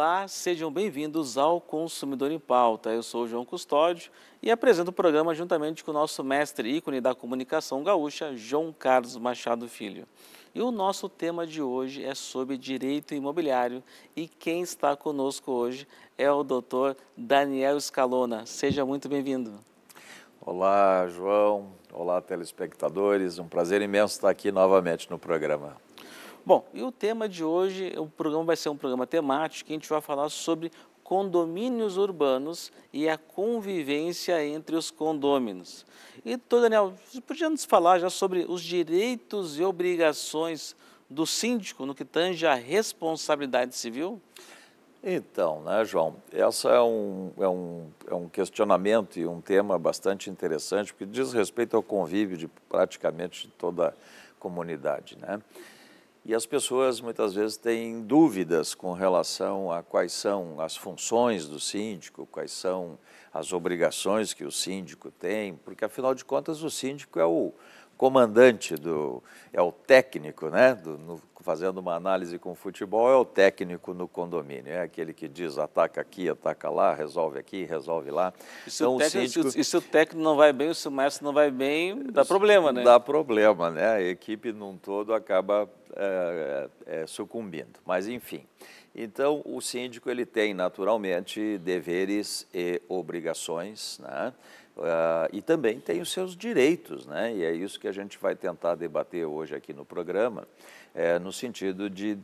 Olá, sejam bem-vindos ao Consumidor em Pauta. Eu sou o João Custódio e apresento o programa juntamente com o nosso mestre ícone da comunicação gaúcha, João Carlos Machado Filho. E o nosso tema de hoje é sobre direito imobiliário e quem está conosco hoje é o doutor Daniel Scalona. Seja muito bem-vindo. Olá, João. Olá, telespectadores. Um prazer imenso estar aqui novamente no programa. Bom, e o tema de hoje, o programa vai ser um programa temático, que a gente vai falar sobre condomínios urbanos e a convivência entre os condôminos. E, doutor Daniel, você podia nos falar já sobre os direitos e obrigações do síndico no que tange à responsabilidade civil? Então, né, João, essa é um, é, um, é um questionamento e um tema bastante interessante, porque diz respeito ao convívio de praticamente toda a comunidade, né? E as pessoas muitas vezes têm dúvidas com relação a quais são as funções do síndico, quais são as obrigações que o síndico tem, porque afinal de contas o síndico é o, comandante do é o técnico, né? Do, no, fazendo uma análise com o futebol é o técnico no condomínio, é aquele que diz ataca aqui, ataca lá, resolve aqui, resolve lá. E se, então, o, técnico, síndico, se, se o técnico não vai bem, se o mestre não vai bem, dá problema, né? Dá problema, né? A equipe num todo acaba é, é, é, sucumbindo. Mas enfim. Então, o síndico ele tem naturalmente deveres e obrigações, né? Uh, e também tem os seus direitos, né? e é isso que a gente vai tentar debater hoje aqui no programa, é, no sentido de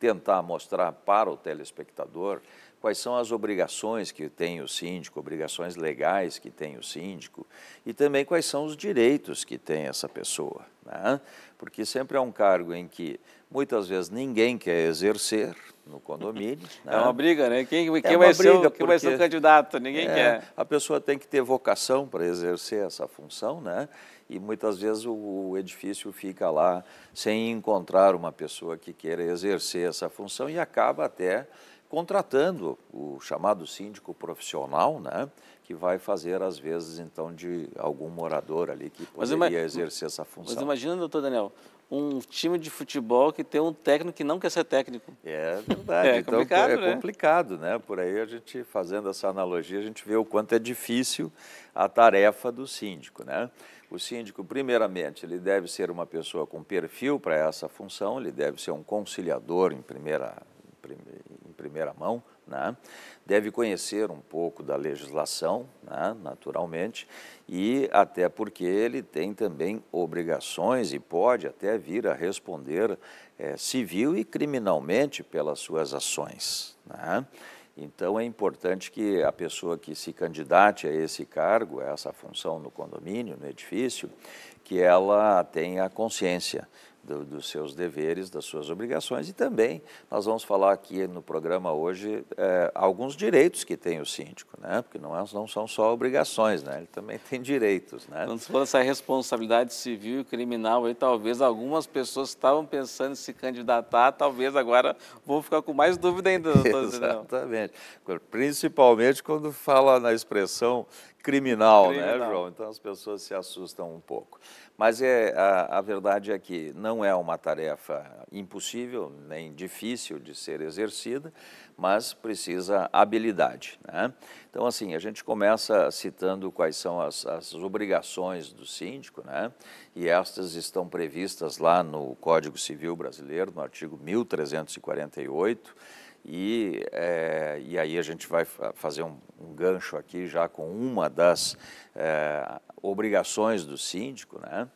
tentar mostrar para o telespectador quais são as obrigações que tem o síndico, obrigações legais que tem o síndico, e também quais são os direitos que tem essa pessoa. Né? Porque sempre é um cargo em que muitas vezes ninguém quer exercer, no condomínio. Né? É uma briga, né? Quem, é quem, é vai, briga ser o, quem vai ser o candidato? Ninguém é, quer. A pessoa tem que ter vocação para exercer essa função, né? E muitas vezes o, o, edifício fica lá sem encontrar uma pessoa que queira exercer essa função e acaba até contratando o chamado síndico profissional, né? Que vai fazer, às vezes, então, de algum morador ali que poderia mas, exercer essa função. Mas imagina, doutor Daniel, um time de futebol que tem um técnico que não quer ser técnico. É verdade. é então, complicado, é né? complicado, né? Por aí a gente, fazendo essa analogia, a gente vê o quanto é difícil a tarefa do síndico, né? O síndico, primeiramente, ele deve ser uma pessoa com perfil para essa função, ele deve ser um conciliador em primeira, em primeira mão, né? Deve conhecer um pouco da legislação, né? naturalmente, e até porque ele tem também obrigações e pode até vir a responder é, civil e criminalmente pelas suas ações. Né? Então, é importante que a pessoa que se candidate a esse cargo, a essa função no condomínio, no edifício, que ela tenha consciência do, dos seus deveres, das suas obrigações e também nós vamos falar aqui no programa hoje é, alguns direitos que tem o síndico, né? Porque não, é, não são só obrigações, né? Ele também tem direitos, né? Quando for essa responsabilidade civil e criminal, aí talvez algumas pessoas estavam pensando em se candidatar, talvez agora vão ficar com mais dúvida ainda. Exatamente, principalmente quando fala na expressão criminal, criminal, né, João? Então as pessoas se assustam um pouco. Mas é, a, a verdade é que não é uma tarefa impossível, nem difícil de ser exercida, mas precisa habilidade. Né? Então, assim, a gente começa citando quais são as, as obrigações do síndico, né? e estas estão previstas lá no Código Civil Brasileiro, no artigo 1348, e, é, e aí a gente vai fazer um, um, gancho aqui já com uma das é, obrigações do síndico, né?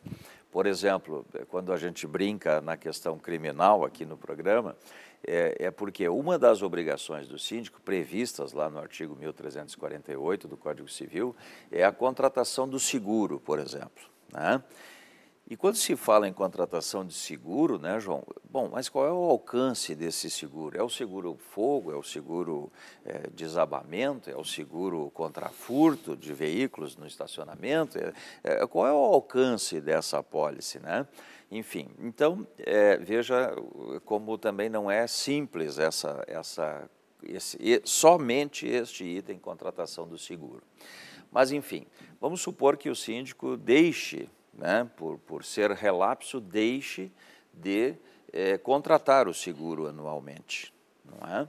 Por exemplo, quando a gente brinca na questão criminal aqui no programa, é, é, porque uma das obrigações do síndico, previstas lá no artigo 1348 do Código Civil, é a contratação do seguro, por exemplo. Né? E quando se fala em contratação de seguro, né, João? Bom, mas qual é o alcance desse seguro? É o seguro fogo? É o seguro é, desabamento? É o seguro contra furto de veículos no estacionamento? É, é, qual é o alcance dessa apólice, né? Enfim, então é, veja como também não é simples essa, essa, esse, somente este item contratação do seguro. Mas enfim, vamos supor que o síndico deixe né, por, por ser relapso, deixe de é, contratar o seguro anualmente. Não é? O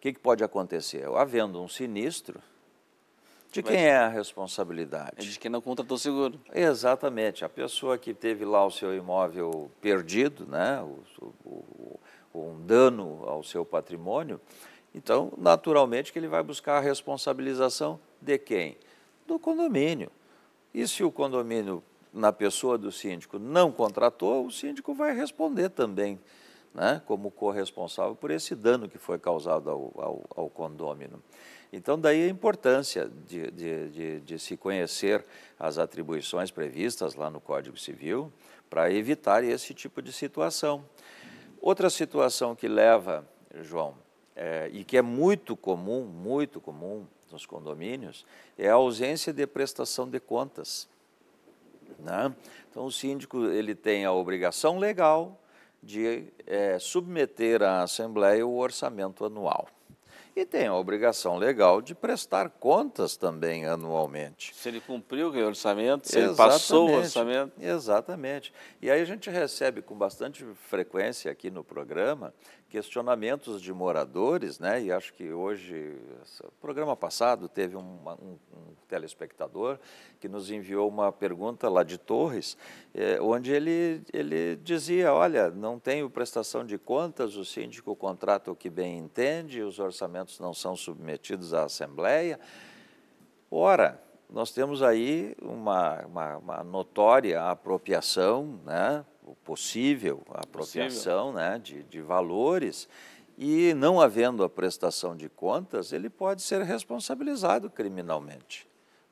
que, que pode acontecer? Havendo um sinistro, de quem Mas, é a responsabilidade? É de quem não contratou seguro. Exatamente. A pessoa que teve lá o seu imóvel perdido, né, o, o, o, um dano ao seu patrimônio, então, naturalmente, que ele vai buscar a responsabilização de quem? Do condomínio. E se o condomínio na pessoa do síndico não contratou, o síndico vai responder também, né, como corresponsável por esse dano que foi causado ao, ao, ao condômino. Então, daí a importância de, de, de, de, se conhecer as atribuições previstas lá no Código Civil para evitar esse tipo de situação. Outra situação que leva, João, é, e que é muito comum, muito comum nos condomínios, é a ausência de prestação de contas né? Então, o síndico ele tem a obrigação legal de é, submeter à Assembleia o orçamento anual. E tem a obrigação legal de prestar contas também anualmente. Se ele cumpriu o orçamento, se exatamente, ele passou o orçamento. Exatamente. E aí a gente recebe com bastante frequência aqui no programa questionamentos de moradores, né? E acho que hoje, o programa passado, teve uma, um, um, telespectador que nos enviou uma pergunta lá de Torres, é, onde ele, ele dizia, olha, não tenho prestação de contas, o síndico contrata o que bem entende, os orçamentos não são submetidos à Assembleia. Ora, nós temos aí uma, uma, uma notória apropriação, né? possível apropriação possível. Né, de, de valores e não havendo a prestação de contas, ele pode ser responsabilizado criminalmente.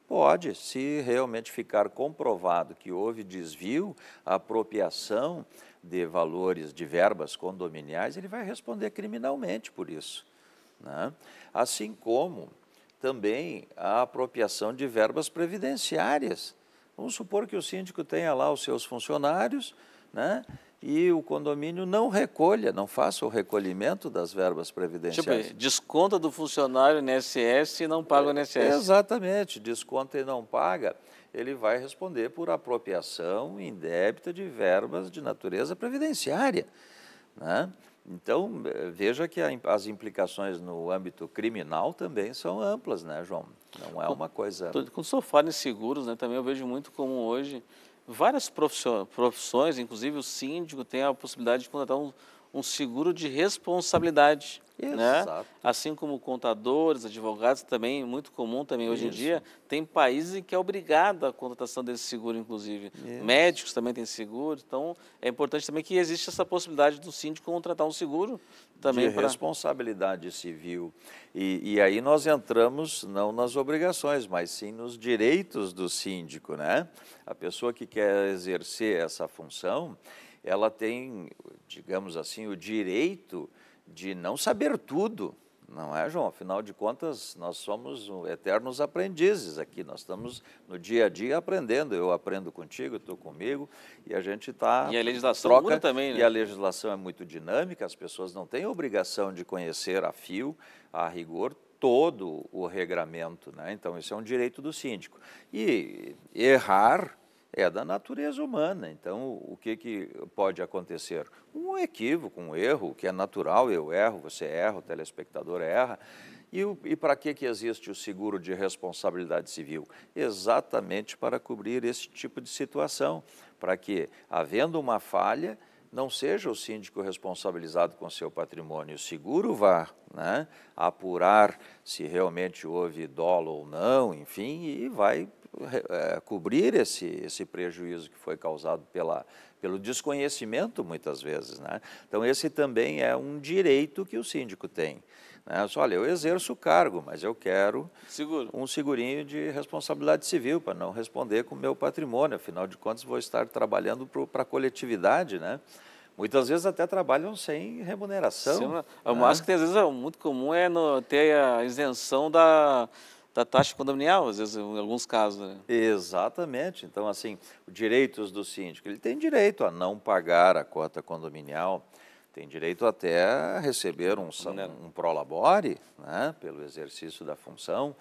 Pode, se realmente ficar comprovado que houve desvio, apropriação de valores, de verbas condominiais, ele vai responder criminalmente por isso. Né? Assim como também a apropriação de verbas previdenciárias. Vamos supor que o síndico tenha lá os seus funcionários, né? e o condomínio não recolha, não faça o recolhimento das verbas previdenciárias. Tipo, desconta do funcionário NSS e não paga o INSS. É, exatamente, desconta e não paga, ele vai responder por apropriação indébita de verbas de natureza previdenciária. Né? Então, veja que as implicações no âmbito criminal também são amplas, né, João? Não é uma coisa... Quando o senhor fala em seguros, né, também eu vejo muito como hoje várias profissões, inclusive o síndico tem a possibilidade de contratar um um seguro de responsabilidade. Né? Assim como contadores, advogados também, muito comum também hoje Isso. em dia, tem países que é obrigado à contratação desse seguro, inclusive. Isso. Médicos também têm seguro, então é importante também que exista essa possibilidade do síndico contratar um seguro também. De pra... responsabilidade civil. E, e, aí nós entramos não nas obrigações, mas sim nos direitos do síndico, né? A pessoa que quer exercer essa função, ela tem, digamos assim, o direito de não saber tudo, não é, João? Afinal de contas, nós somos eternos aprendizes aqui, nós estamos no dia a dia aprendendo. Eu aprendo contigo, tu comigo, e a gente está. E a legislação troca, também, né? E a legislação é muito dinâmica, as pessoas não têm obrigação de conhecer a fio, a rigor, todo o regramento, né? Então, isso é um direito do síndico. E errar é da natureza humana. Então, o que, que pode acontecer? Um equívoco, um erro, que é natural, eu erro, você erra, o telespectador erra. E, e para que, que existe o seguro de responsabilidade civil? Exatamente para cobrir esse tipo de situação, para que, havendo uma falha, não seja o síndico responsabilizado com seu patrimônio. O seguro vá né, apurar se realmente houve dolo ou não, enfim, e vai é, cobrir esse, esse prejuízo que foi causado pela, pelo desconhecimento, muitas vezes. Né? Então, esse também é um direito que o síndico tem. Né? Olha, eu exerço o cargo, mas eu quero Seguro. um segurinho de responsabilidade civil para não responder com o meu patrimônio. Afinal de contas, vou estar trabalhando para a coletividade, né? Muitas vezes até trabalham sem remuneração. Sim, né? Eu acho que às vezes é muito comum é no, ter a isenção da, da taxa condominial, às vezes, em alguns casos. Né? Exatamente. Então, assim, direitos do síndico. Ele tem direito a não pagar a cota condominial, tem direito até a receber um, um, né. um prolabore né, pelo exercício da função.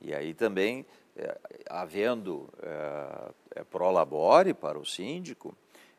E aí também, é, havendo é, é, prolabore para o síndico,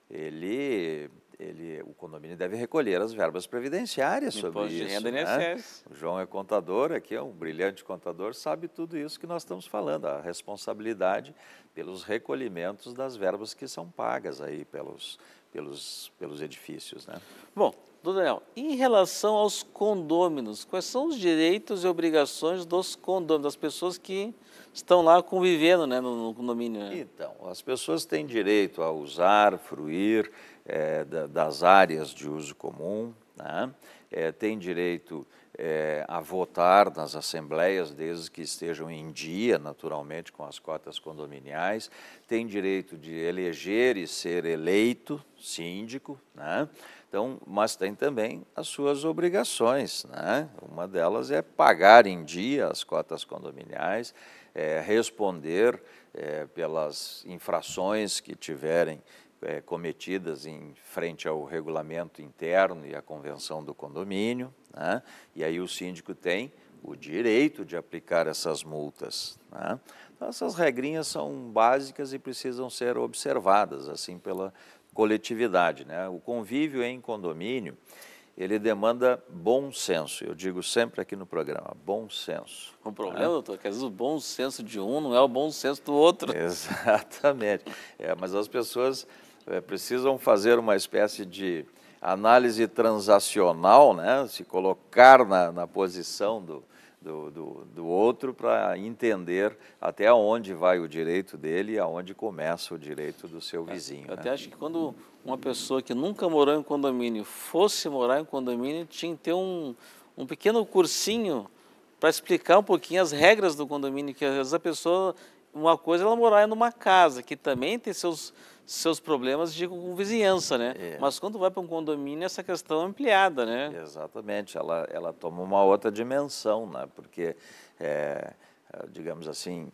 ele ele, o condomínio deve recolher as verbas previdenciárias Imposto sobre isso. De renda né? O João é contador, aqui é um brilhante contador, sabe tudo isso que nós estamos falando, a responsabilidade pelos recolhimentos das verbas que são pagas aí pelos, pelos, pelos edifícios. Né? Bom, Daniel, em relação aos condôminos, quais são os direitos e obrigações dos condôminos, das pessoas que estão lá convivendo né, no, no condomínio? Né? Então, as pessoas têm direito a usar, fruir, é, da, das áreas de uso comum, né? é, tem direito é, a votar nas assembleias, desde que estejam em dia, naturalmente, com as cotas condominiais, tem direito de eleger e ser eleito síndico, né? então, mas tem também as suas obrigações. Né? Uma delas é pagar em dia as cotas condominiais, é, responder é, pelas infrações que tiverem é, cometidas em frente ao regulamento interno e à convenção do condomínio, né? e aí o síndico tem o direito de aplicar essas multas. Né? Então, essas regrinhas são básicas e precisam ser observadas, assim, pela coletividade. Né? O convívio em condomínio, ele demanda bom senso, eu digo sempre aqui no programa, bom senso. O né? problema, né? doutor, é que às vezes o bom senso de um não é o bom senso do outro. Exatamente, é, mas as pessoas é, precisam fazer uma espécie de análise transacional, né? se colocar na, na posição do, do, do, do outro para entender até onde vai o direito dele e aonde começa o direito do seu é, vizinho. Eu né? até acho que quando uma pessoa que nunca morou em condomínio fosse morar em condomínio, tinha que ter um, um pequeno cursinho para explicar um pouquinho as regras do condomínio, que às vezes a pessoa, uma coisa é ela morar numa casa, que também tem seus seus problemas, de com vizinhança, né? É. Mas quando vai para um condomínio, essa questão é ampliada, né? Exatamente, ela, ela toma uma outra dimensão, né? Porque, é, é digamos assim,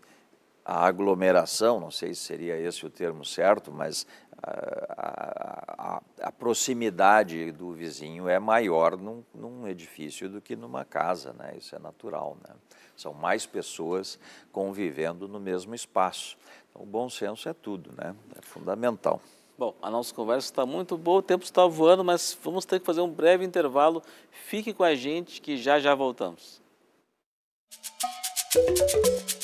a aglomeração, não sei se seria esse o termo certo, mas a, a, a, proximidade do vizinho é maior num, num, edifício do que numa casa, né? Isso é natural, né? São mais pessoas convivendo no mesmo espaço. Então, o bom senso é tudo, né? É fundamental. Bom, a nossa conversa está muito boa, o tempo está voando, mas vamos ter que fazer um breve intervalo. Fique com a gente que já já voltamos. Música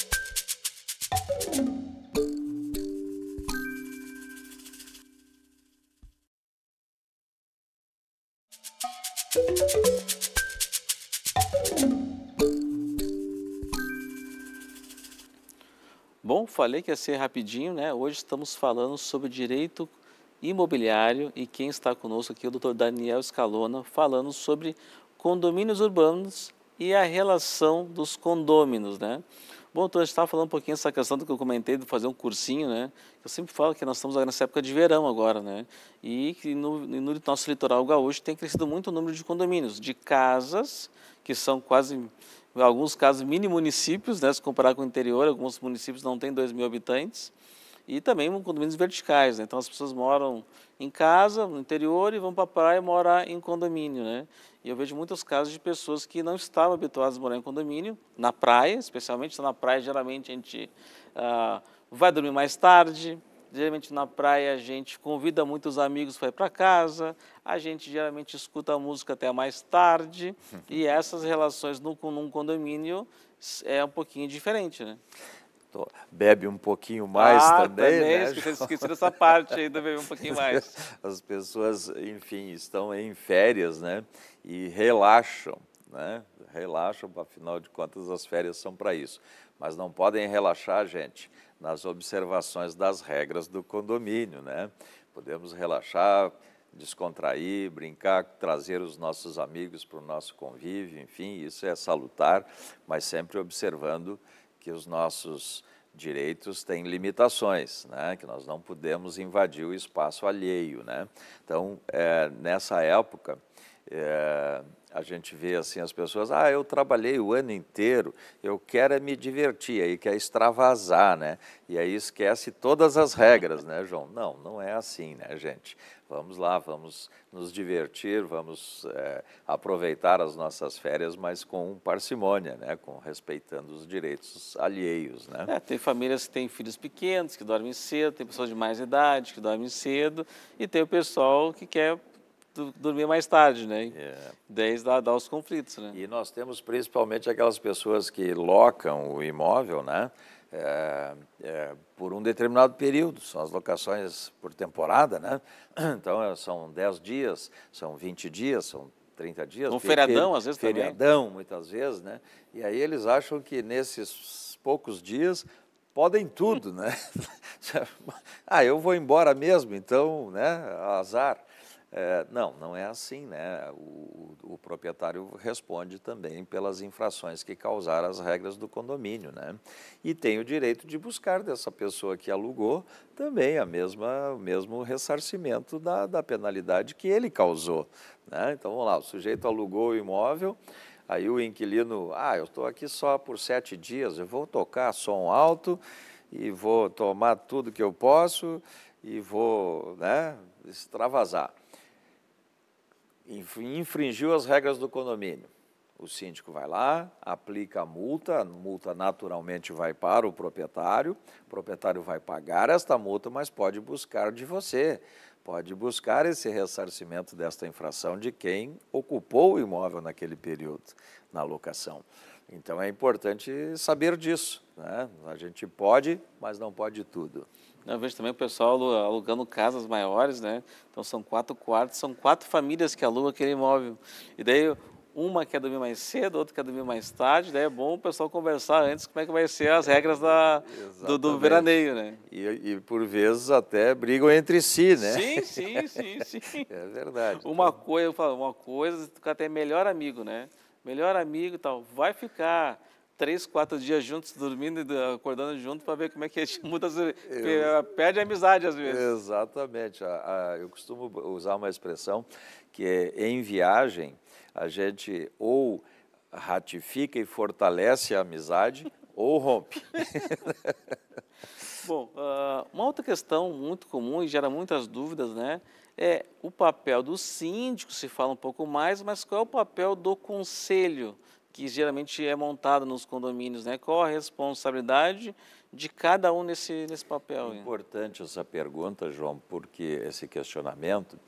falei que ia ser rapidinho, né? Hoje estamos falando sobre direito imobiliário e quem está conosco aqui é o Dr. Daniel Scalona, falando sobre condomínios urbanos e a relação dos condôminos, né? Bom, então a gente estava falando um pouquinho essa questão do que eu comentei de fazer um cursinho, né? Eu sempre falo que nós estamos nessa época de verão agora, né? E que no, no nosso litoral gaúcho tem crescido muito o número de condomínios, de casas, que são quase em alguns casos, mini municípios, né, se comparar com o interior, alguns municípios não têm 2 mil habitantes, e também condomínios verticais, né? então as pessoas moram em casa, no interior, e vão para a praia morar em condomínio. Né? E eu vejo muitos casos de pessoas que não estavam habituadas a morar em condomínio, na praia, especialmente, então, na praia geralmente a gente ah, vai dormir mais tarde, Geralmente na praia a gente convida muitos amigos para ir para casa, a gente geralmente escuta a música até mais tarde e essas relações no, num condomínio é um pouquinho diferente, né? bebe um pouquinho mais ah, também, também né? Esqueci, esqueci dessa parte ainda, bebe um pouquinho mais. As pessoas, enfim, estão em férias, né? E relaxam né? Relaxam, afinal de contas as férias são para isso. Mas não podem relaxar, gente, nas observações das regras do condomínio, né? Podemos relaxar, descontrair, brincar, trazer os nossos amigos para o nosso convívio, enfim, isso é salutar, mas sempre observando que os nossos direitos têm limitações, né? que nós não podemos invadir o espaço alheio. Né? Então, é, nessa época, é, a gente vê assim as pessoas, ah, eu trabalhei o ano inteiro, eu quero é me divertir, aí quer extravasar, né? E aí esquece todas as regras, né, João? Não, não é assim, né, gente? Vamos lá, vamos nos divertir, vamos é, aproveitar as nossas férias, mas com parcimônia, né? Com respeitando os direitos alheios, né? É, tem famílias que têm filhos pequenos que dormem cedo, tem pessoas de mais idade que dormem cedo e tem o pessoal que quer dormir mais tarde, né? Yeah. É. Daí os conflitos, né? E nós temos principalmente aquelas pessoas que locam o imóvel, né? É, é, por um determinado período, são as locações por temporada, né? Então é, são 10 dias, são 20 dias, são 30 dias. Um feriadão, às vezes feriadão, também. Feriadão, muitas vezes, né? E aí eles acham que nesses poucos dias podem tudo, né? ah, eu vou embora mesmo, então, né? Azar. É, não, não é assim, né? O, o, proprietário responde também pelas infrações que causaram as regras do condomínio, né? E tem o direito de buscar dessa pessoa que alugou também a mesma, o mesmo ressarcimento da, da penalidade que ele causou, né? Então, vamos lá, o sujeito alugou o imóvel, aí o inquilino, ah, eu estou aqui só por sete dias, eu vou tocar som alto e vou tomar tudo que eu posso e vou, né, extravasar infringiu as regras do condomínio. O síndico vai lá, aplica a multa, a multa naturalmente vai para o proprietário, o proprietário vai pagar esta multa, mas pode buscar de você, pode buscar esse ressarcimento desta infração de quem ocupou o imóvel naquele período, na locação. Então é importante saber disso. Né? A gente pode, mas não pode tudo. Eu vejo também o pessoal alugando casas maiores, né? Então são quatro quartos, são quatro famílias que alugam aquele imóvel. E daí uma quer dormir mais cedo, outra quer dormir mais tarde, daí é bom o pessoal conversar antes como é que vai ser as regras da, do, do, veraneio, né? E, e, por vezes até brigam entre si, né? Sim, sim, sim, sim. é verdade. Uma então. Tá. coisa, eu falo, uma coisa, tu até melhor amigo, né? Melhor amigo e tal, vai ficar três, quatro dias juntos, dormindo e acordando junto, para ver como é que a gente muda, as... perde a amizade às vezes. Exatamente. Eu costumo usar uma expressão que é, em viagem, a gente ou ratifica e fortalece a amizade ou rompe. Bom, ah, uma outra questão muito comum e gera muitas dúvidas, né? É o papel do síndico, se fala um pouco mais, mas qual é o papel do conselho? que geralmente é montado nos condomínios, né? Qual a responsabilidade de cada um nesse, nesse papel? Importante essa pergunta, João, porque esse questionamento,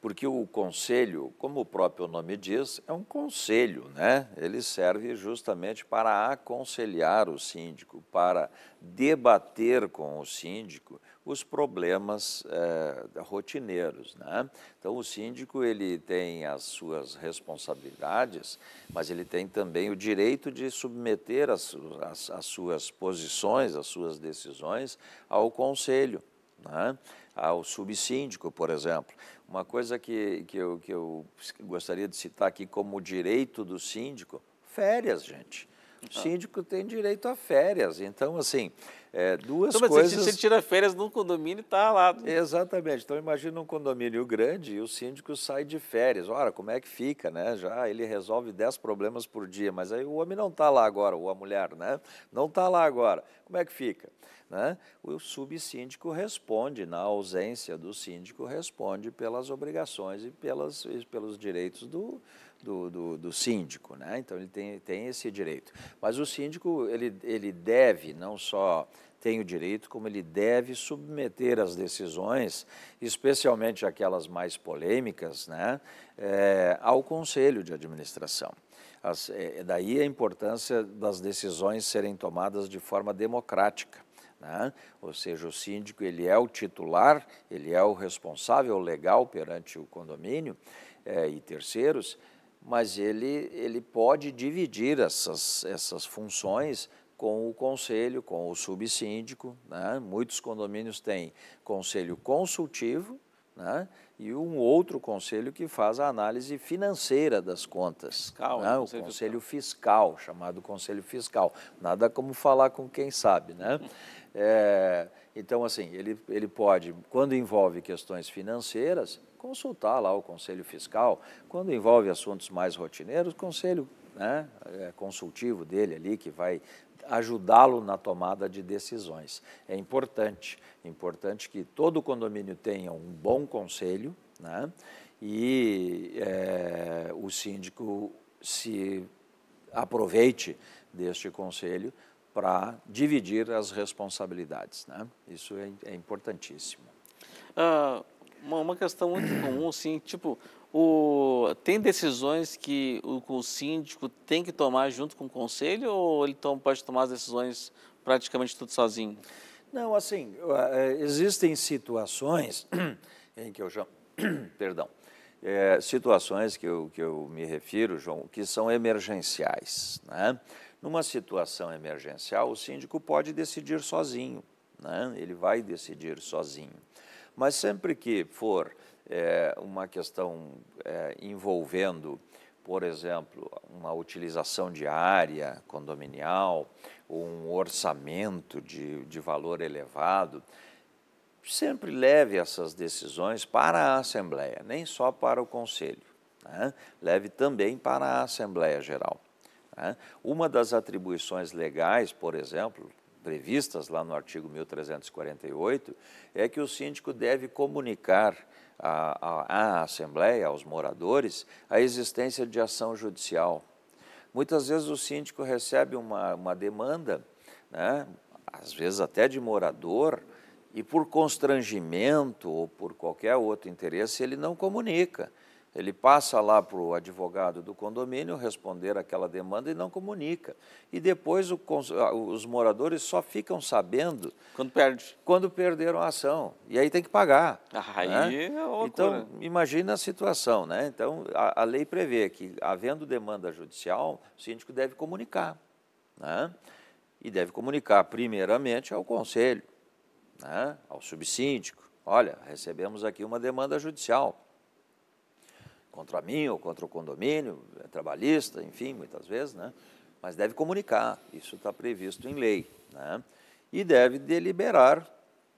porque o conselho, como o próprio nome diz, é um conselho, né? Ele serve justamente para aconselhar o síndico, para debater com o síndico os problemas eh, rotineiros. Né? Então, o síndico ele tem as suas responsabilidades, mas ele tem também o direito de submeter as, as, as suas posições, as suas decisões ao conselho. Né? ao subsíndico, por exemplo. Uma coisa que, que, eu, que eu gostaria de citar aqui como direito do síndico, férias, gente. O ah. síndico tem direito a férias. Então, assim, é, duas então, coisas... se você tira férias num condomínio, está lá. Exatamente. Então, imagina um condomínio grande e o síndico sai de férias. Ora, como é que fica, né? Já ele resolve 10 problemas por dia, mas aí o homem não está lá agora, ou a mulher, né? Não está lá agora. Como é que fica? Né? O subsíndico responde, na ausência do síndico, responde pelas obrigações e, pelas, e pelos direitos do, do, do, do, síndico, né? Então ele tem, tem esse direito. Mas o síndico ele, ele deve não só tem o direito, como ele deve submeter as decisões, especialmente aquelas mais polêmicas, né? É, ao conselho de administração. As, é, daí a importância das decisões serem tomadas de forma democrática. Né? Ou seja, o síndico ele é o titular, ele é o responsável legal perante o condomínio é, e terceiros, mas ele, ele pode dividir essas, essas funções com o conselho, com o subsíndico. Né? Muitos condomínios têm conselho consultivo né? e um outro conselho que faz a análise financeira das contas. Fiscal, né? É, o conselho, fiscal. fiscal. chamado conselho fiscal. Nada como falar com quem sabe. Né? É, então, assim, ele, ele pode, quando envolve questões financeiras, consultar lá o Conselho Fiscal. Quando envolve assuntos mais rotineiros, o Conselho né, é, consultivo dele ali, que vai ajudá-lo na tomada de decisões. É importante, importante que todo condomínio tenha um bom conselho né, e é, o síndico se aproveite deste conselho para dividir as responsabilidades. Né? Isso é, é importantíssimo. Uh, uma, uma questão muito comum, sim, tipo, o, tem decisões que o, o, síndico tem que tomar junto com o conselho ou ele toma, pode tomar as decisões praticamente tudo sozinho? Não, assim, eh, existem situações em que eu já... perdão, é, situações que eu, que eu me refiro, João, que são emergenciais. Né? Numa situação emergencial, o síndico pode decidir sozinho, né? ele vai decidir sozinho. Mas sempre que for é, uma questão é, envolvendo, por exemplo, uma utilização de área condominial ou um orçamento de, de valor elevado, sempre leve essas decisões para a Assembleia, nem só para o Conselho. Né? Leve também para a Assembleia Geral. Né? Uma das atribuições legais, por exemplo, previstas lá no artigo 1348, é que o síndico deve comunicar à, à Assembleia, aos moradores, a existência de ação judicial. Muitas vezes o síndico recebe uma, uma demanda, né, às vezes até de morador, e por constrangimento ou por qualquer outro interesse ele não comunica. Ele passa lá para o advogado do condomínio responder aquela demanda e não comunica. E depois o, ah, os moradores só ficam sabendo. Quando perde. Quando perderam a ação. E aí tem que pagar. Aí né? é Então, imagina a situação, né? Então, a, a, lei prevê que, havendo demanda judicial, o síndico deve comunicar. Né? E deve comunicar, primeiramente, ao conselho, né? ao subsíndico. Olha, recebemos aqui uma demanda judicial contra mim ou contra o condomínio, é trabalhista, enfim, muitas vezes, né? Mas deve comunicar, isso está previsto em lei, né? E deve deliberar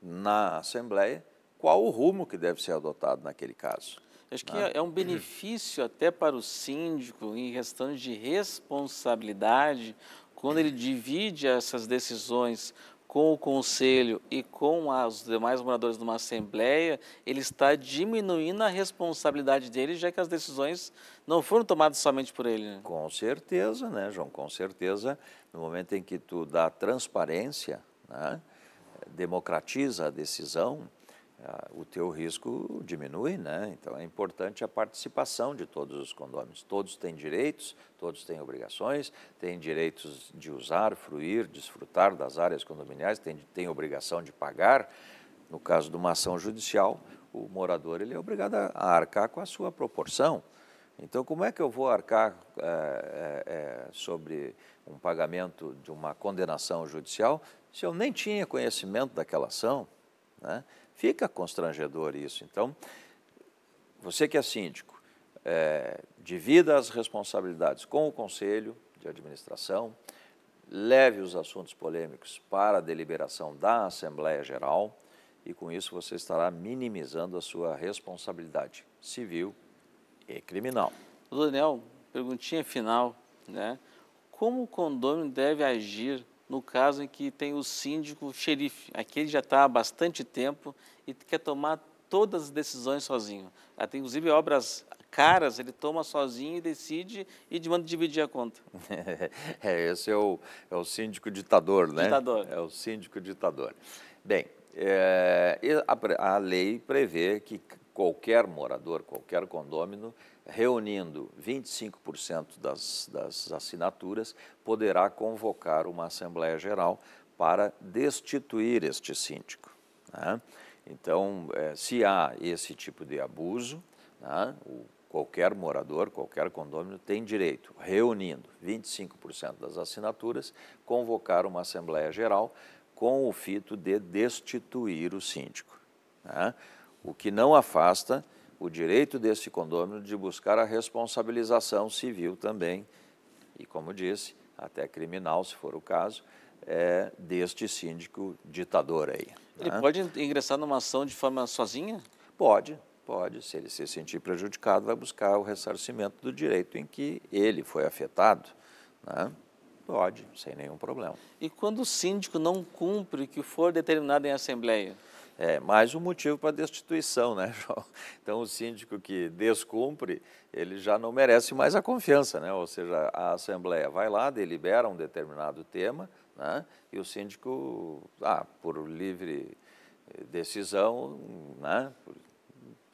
na Assembleia qual o rumo que deve ser adotado naquele caso. Acho que né? é, é um benefício até para o síndico em questão de responsabilidade quando ele divide essas decisões com o conselho e com os demais moradores de uma assembleia, ele está diminuindo a responsabilidade dele, já que as decisões não foram tomadas somente por ele. Né? Com certeza, né, João? Com certeza, no momento em que tu dá transparência, né, democratiza a decisão, ah, o teu risco diminui, né? Então é importante a participação de todos os condôminos. Todos têm direitos, todos têm obrigações, têm direitos de usar, fruir, desfrutar das áreas condominiais, têm, têm obrigação de pagar. No caso de uma ação judicial, o morador ele é obrigado a arcar com a sua proporção. Então, como é que eu vou arcar é, é, sobre um pagamento de uma condenação judicial se eu nem tinha conhecimento daquela ação, né? Fica constrangedor isso. Então, você que é síndico, é, divida as responsabilidades com o conselho de administração, leve os assuntos polêmicos para a deliberação da Assembleia Geral e, com isso, você estará minimizando a sua responsabilidade civil e criminal. Daniel, perguntinha final, né? Como o condomínio deve agir no caso em que tem o síndico xerife. Aqui ele já está há bastante tempo e quer tomar todas as decisões sozinho. Até, inclusive obras caras, ele toma sozinho e decide e manda dividir a conta. é, esse é o, é o síndico ditador, né? Ditador. É o síndico ditador. Bem, é, a, a lei prevê que qualquer morador, qualquer condômino, reunindo 25% das, das assinaturas, poderá convocar uma Assembleia Geral para destituir este síndico. Né? Então, é, se há esse tipo de abuso, né, qualquer morador, qualquer condômino tem direito, reunindo 25% das assinaturas, convocar uma Assembleia Geral com o fito de destituir o síndico. Né? o que não afasta o direito desse condômino de buscar a responsabilização civil também, e como disse, até criminal, se for o caso, é, deste síndico ditador aí. Ele né? pode ingressar numa ação de forma sozinha? Pode, pode. Se ele se sentir prejudicado, vai buscar o ressarcimento do direito em que ele foi afetado. Né? Pode, sem nenhum problema. E quando o síndico não cumpre o que for determinado em assembleia? É mais um motivo para destituição, né, João? Então, o síndico que descumpre, ele já não merece mais a confiança, né? Ou seja, a Assembleia vai lá, delibera um determinado tema, né? E o síndico, ah, por livre eh, decisão, né?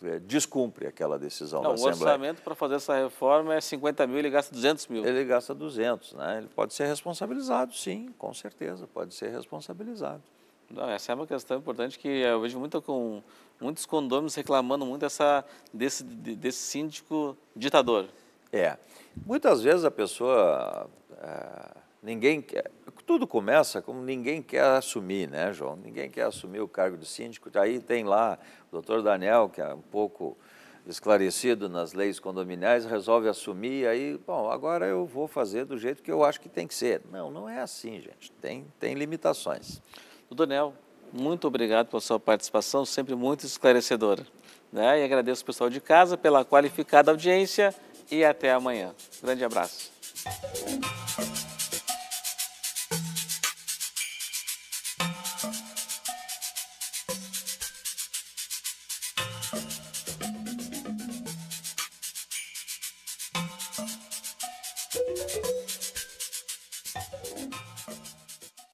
Eh, descumpre aquela decisão não, da Assembleia. O orçamento para fazer essa reforma é 50 mil, ele gasta 200 mil. Ele gasta 200, né? Ele pode ser responsabilizado, sim, com certeza, pode ser responsabilizado. Não, essa é uma questão importante que eu vejo muito com muitos condôminos reclamando muito dessa, desse, desse síndico ditador. É. Muitas vezes a pessoa. É, ninguém quer, Tudo começa como ninguém quer assumir, né, João? Ninguém quer assumir o cargo de síndico. Aí tem lá o doutor Daniel, que é um pouco esclarecido nas leis condominiais, resolve assumir, aí, bom, agora eu vou fazer do jeito que eu acho que tem que ser. Não, não é assim, gente. Tem, tem limitações. Daniel, muito obrigado pela sua participação, sempre muito esclarecedora. Né? E agradeço o pessoal de casa pela qualificada audiência e até amanhã. Grande abraço.